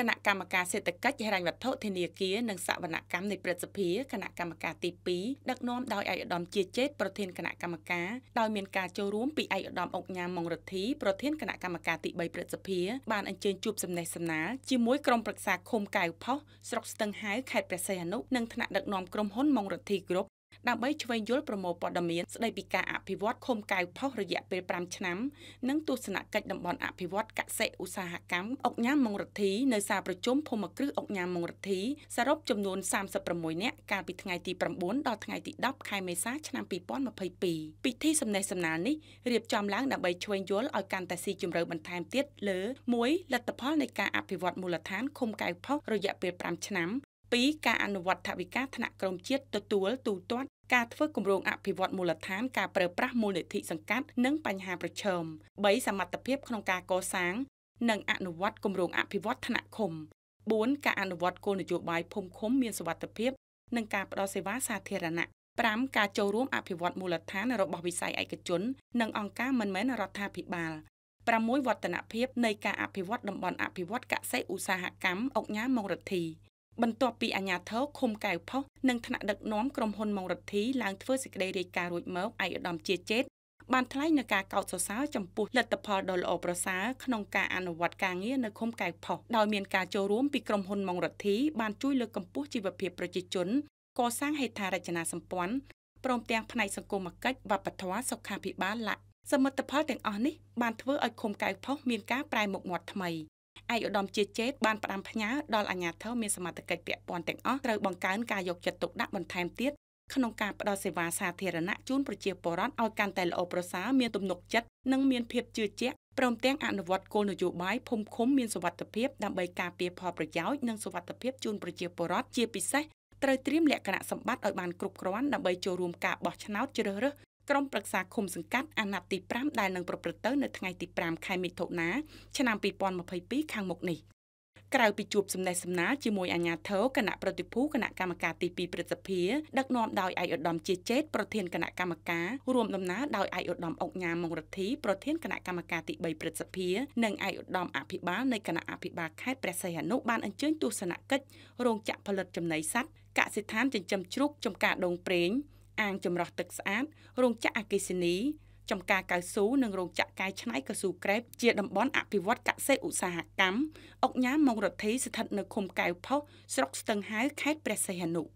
គណៈកម្មការសេដ្ឋកិច្ចហិរញ្ញវត្ថុធានាគារនិងសវនកម្មនៃព្រឹទ្ធសភាគណៈកម្មការទី2ដឹកនាំដោយឯកឧត្តមជាជេតប្រធានគណៈកម្មការដោយមានការចូលរួមពីឯកឧត្តមអង្គញាមងរដ្ឋីប្រធានគណៈកម្មការទី3ព្រឹទ្ធសភាបានអញ្ជើញជួបសំណេះសំណាលជាមួយក្រុមប្រឹក្សាឃុំកៅផុសស្រុកស្ទឹងហៅខេត្តព្រះសីហនុនិងថ្នាក់ដឹកនាំក្រុមហ៊ុនមងរដ្ឋី Group ដើម្បីឆ្វេងយល់ប្រមូលព័ត៌មានស្ដីពីការអភិវឌ្ឍឃុំកៅផុសរយៈពេល5ឆ្នាំនិងទស្សនកិច្ចតំបន់អភិវឌ្ឍកសិឧស្សាហកម្មអុកញ៉ាមងរទ្ធីនៅសាលប្រជុំភូមិគ្រឹះអុកញ៉ាមងរទ្ធីសរុបចំនួន36នាក់កាលពីថ្ងៃទី9ដល់ថ្ងៃទី10ខែមេសា ឆ្នាំ2022ពិធីសំណេះសំណាលនេះរៀបចំឡើងដើម្បីឆ្វេងយល់ឲ្យកាន់តែស៊ីជម្រៅបន្ថែមទៀតលើ1លទ្ធផលនៃការអភិវឌ្ឍមូលដ្ឋានឃុំកៅផុសរយៈពេល5ឆ្នាំ2ការអនុវត្តថវិកាថ្នាក់ក្រមជាតិទទួលទូទាត់ការធ្វើគម្រោងអភិវឌ្ឍមូលដ្ឋានការប្រើប្រាស់មូលនិធិសង្កាត់និងបញ្ហាប្រឈម3សមត្ថភាពក្នុងការកសាង និងអនុវត្តគម្រោងអភិវឌ្ឍថ្នាក់ឃុំ4ការអនុវត្តគោលនយោបាយភូមិឃុំមានសុវត្ថិភាពនិងការផ្តល់សេវាសាធារណៈ5ការចូលរួមអភិវឌ្ឍមូលដ្ឋានរបស់វិស័យឯកជននិងអង្គការមិនមែនរដ្ឋាភិបាល6វឌ្ឍនភាពនៃការអភិវឌ្ឍតំបន់អភិវឌ្ឍកសិឧស្សាហកម្មអង្គការមងរដ្ឋីបន្ទាប់ពីអាញាធរឃុំកៅផុសនិងថ្នាក់ដឹកនាំក្រុមហ៊ុនម៉ងរទ្ធីឡើងធ្វើសេចក្តីរាយការណ៍រួចមកឯកឧត្តមជាជេតបានថ្លែងនៅការកោតសរសើរចំពោះលទ្ធផលដ៏ល្អប្រសើរក្នុងការអនុវត្តការងារនៅឃុំកៅផុសដោយមានការចូលរួមពីក្រុមហ៊ុនម៉ងរទ្ធីបានជួយលើកកម្ពស់ជីវភាពប្រជាជន កសាងហេដ្ឋារចនាសម្ព័ន្ធព្រមទាំងផ្នែកសង្គមគិច្ចវប្បធម៌សុខាភិបាលឡាសមិទ្ធផលទាំងអស់នេះបានធ្វើឲ្យឃុំកៅផុសមានការប្រែមុខមាត់ថ្មីឯកឧត្តមជាជេតបានផ្ដាំផ្ញើដល់អាជ្ញាធរមានសមត្ថកិច្ចពាក់ព័ន្ធទាំងអស់ត្រូវបង្កើនការយកចិត្តទុកដាក់បន្ថែមទៀតក្នុងការផ្ដល់សេវាសាធារណៈជូនប្រជាពលរដ្ឋឲ្យកាន់តែល្អប្រសើរមានទំនុកចិត្តនិងមានភាពជឿជាក់ព្រមទាំងអនុវត្តគោលនយោបាយភូមិឃុំមានសុវត្ថិភាពដើម្បីការពារផលប្រយោជន៍និងសុវត្ថិភាពជូនប្រជាពលរដ្ឋជាពិសេសត្រូវត្រៀមលក្ខណៈសម្បត្តិឲ្យបានគ្រប់គ្រាន់ដើម្បីចូលរួមការបោះឆ្នោតជ្រើសរើសក្រុមប្រឹក្សាឃុំសង្កាត់អាណត្តិទី5ដែលនឹងប្រព្រឹត្តទៅនៅថ្ងៃទី5ខែមិថុនាឆ្នាំ2022ខាងមុខនេះក្រៅពីជួបសំណេះសំណាលជាមួយអាជ្ញាធរគណៈប្រតិភូគណៈកម្មការទី2ព្រឹទ្ធសភាដឹកនាំដោយឯកឧត្តមជាចេតប្រធានគណៈកម្មការរួមដំណើរដោយឯកឧត្តមអុកញ៉ាមងរទ្ធីប្រធានគណៈកម្មការទី3ព្រឹទ្ធសភានិងឯកឧត្តមអភិបាលនៃគណៈអភិបាលខេត្តព្រះសីហនុបានអញ្ជើញទស្សនកិច្ចរោងចក្រផលិតចំណីសត្វកសិដ្ឋានចិញ្ចឹមជ្រូកចំការដងប្រេងអាងចម្រោះទឹកស្អាតរោងចក្រអកេសនី ចំការកៅស៊ូនិងរោងចក្រកែច្នៃកៅស៊ូក្រេបជាតំបន់អភិវឌ្ឍកសិឧស្សាហកម្មអុកញ៉ាមងរដ្ឋីស្ថិត នៅឃុំកៅផុសស្រុកស្ទឹងហាវខេត្តព្រះសីហនុ។